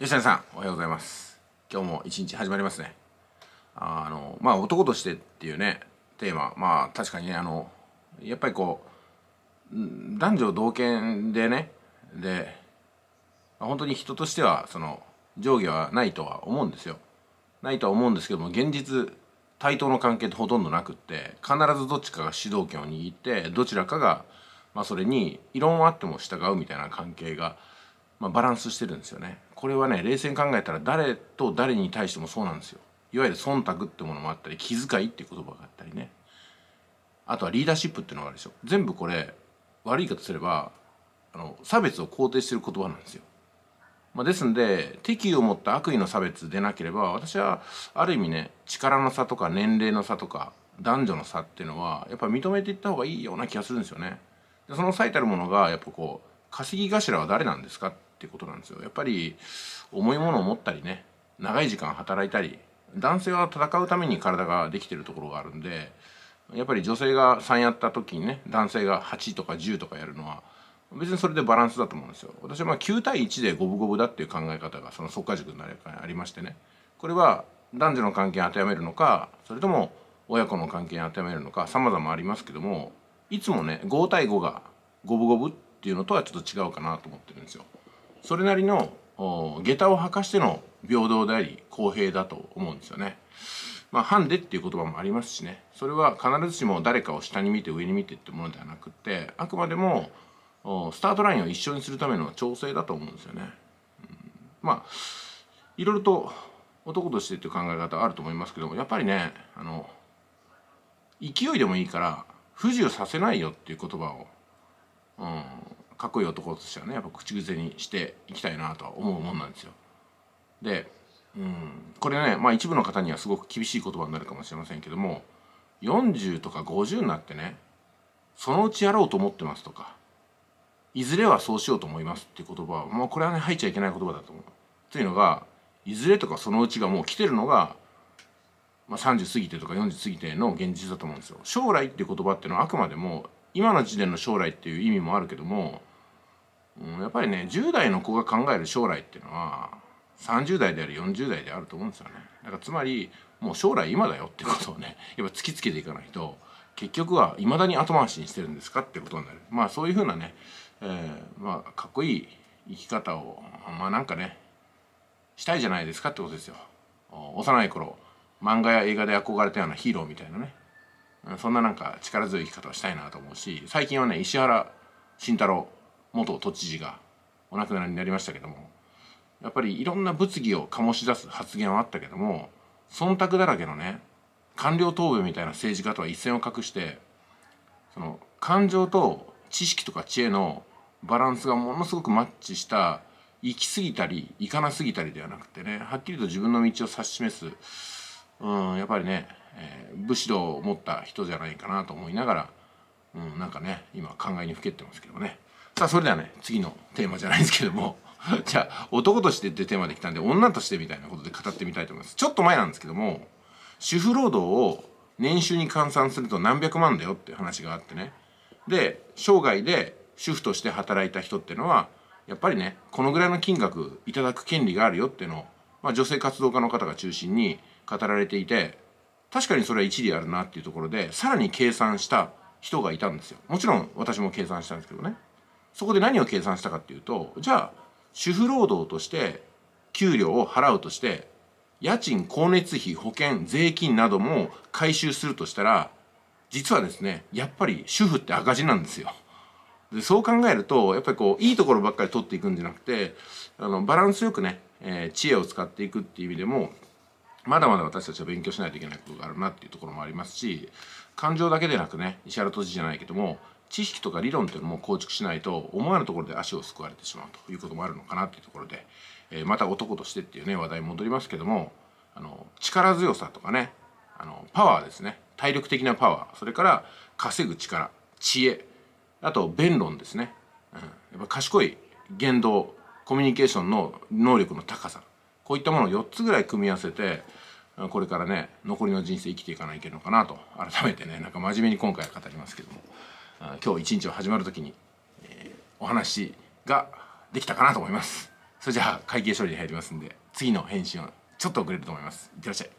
吉田さんおはようございます今日も一日始まりますねあのまあ男としてっていうねテーマまあ確かにねあのやっぱりこう男女同権でねで本当に人としてはその上下はないとは思うんですよないとは思うんですけども現実対等の関係ってほとんどなくって必ずどっちかが主導権を握ってどちらかが、まあ、それに異論はあっても従うみたいな関係がまあ、バランスしてるんですよねこれはね冷静に考えたら誰と誰に対してもそうなんですよいわゆる忖度ってものもあったり気遣いっていう言葉があったりねあとはリーダーシップっていうのがあるでしょ全部これ悪い言い方すればあの差別を肯定してる言葉なんですよ、まあ、ですんで敵意を持った悪意の差別でなければ私はある意味ね力の差とか年齢の差とか男女の差っていうのはやっぱ認めていった方がいいような気がするんですよねでその最たるものがやっぱこう稼ぎ頭は誰なんですかってことなんですよやっぱり重いものを持ったりね長い時間働いたり男性は戦うために体ができてるところがあるんでやっぱり女性が3やった時にね男性が8とか10とかやるのは別にそれでバランスだと思うんですよ私はまあ9対1で五分五分だっていう考え方がその即価塾の中にありましてねこれは男女の関係に当てはめるのかそれとも親子の関係に当てはめるのか様々ありますけどもいつもね5対5が五分五分っていうのとはちょっと違うかなと思ってるんですよ。それなりの下駄を履かしての平等であり公平だと思うんですよね。まあ、ハンデっていう言葉もありますしねそれは必ずしも誰かを下に見て上に見てってものではなくってあくまでもスタートラインを一緒にするための調整だと思うんですよね。うん、まあいろいろと男としてっていう考え方あると思いますけどもやっぱりねあの勢いでもいいから不自由させないよっていう言葉を、うん、かっこいい男としてはねやっぱ口癖にしていきたいなとは思うもんなんですよ。でうんこれねまあ一部の方にはすごく厳しい言葉になるかもしれませんけども40とか50になってねそのうちやろうと思ってますとかいずれはそうしようと思いますっていう言葉はもうこれはね入っちゃいけない言葉だと思う。というのがいずれとかそのうちがもう来てるのが、まあ、30過ぎてとか40過ぎての現実だと思うんですよ。将来っていう言葉っていうのはあくまでも今の時点の将来っていう意味もあるけども、うん、やっぱりね10代の子が考える将来っていうのは30代であり40代であると思うんですよね。だからつまりもう将来今だよってことをね やっぱ突きつけていかないと結局はいまだに後回しにしてるんですかってことになるまあそういうふうなね、えー、まあかっこいい生き方をまあなんかねしたいじゃないですかってことですよ。幼い頃漫画や映画で憧れたようなヒーローみたいなねそんななんか力強い生き方をしたいなと思うし最近はね石原慎太郎元都知事がお亡くなりになりましたけどもやっぱりいろんな物議を醸し出す発言はあったけども忖度だらけのね官僚答弁みたいな政治家とは一線を画してその感情と知識とか知恵のバランスがものすごくマッチした行き過ぎたり行かなすぎたりではなくてねはっきりと自分の道を指し示すうんやっぱりね武士道を持った人じゃないかなと思いながら、うん、なんかね今考えにふけてますけどねさあそれではね次のテーマじゃないですけども じゃあ男としてってテーマできたんで女としてみたいなことで語ってみたいと思いますちょっと前なんですけども主婦労働を年収に換算すると何百万だよって話があってねで生涯で主婦として働いた人っていうのはやっぱりねこのぐらいの金額いただく権利があるよっていうのを、まあ、女性活動家の方が中心に語られていて確かにそれは一理あるなっていうところでさらに計算した人がいたんですよもちろん私も計算したんですけどねそこで何を計算したかっていうとじゃあ主婦労働として給料を払うとして家賃光熱費保険税金なども回収するとしたら実はですねやっぱり主婦って赤字なんですよ。でそう考えるとやっぱりこういいところばっかり取っていくんじゃなくてあのバランスよくね、えー、知恵を使っていくっていう意味でもまだまだ私たちは勉強しないといけないことがあるなっていうところもありますし感情だけでなくね石原都知じゃないけども知識とか理論っていうのも構築しないと思わぬところで足をすくわれてしまうということもあるのかなっていうところで、えー、また男としてっていうね話題に戻りますけどもあの力強さとかねあのパワーですね体力的なパワーそれから稼ぐ力知恵あと弁論ですね、うん、やっぱ賢い言動コミュニケーションの能力の高さこういったものを4つぐらい組み合わせてこれからね残りの人生生きていかないといけないのかなと改めてねなんか真面目に今回は語りますけども今日一日を始まる時に、えー、お話ができたかなと思います。それじゃあ会計処理に入りますんで次の返信はちょっと遅れると思います。いってらっしゃい。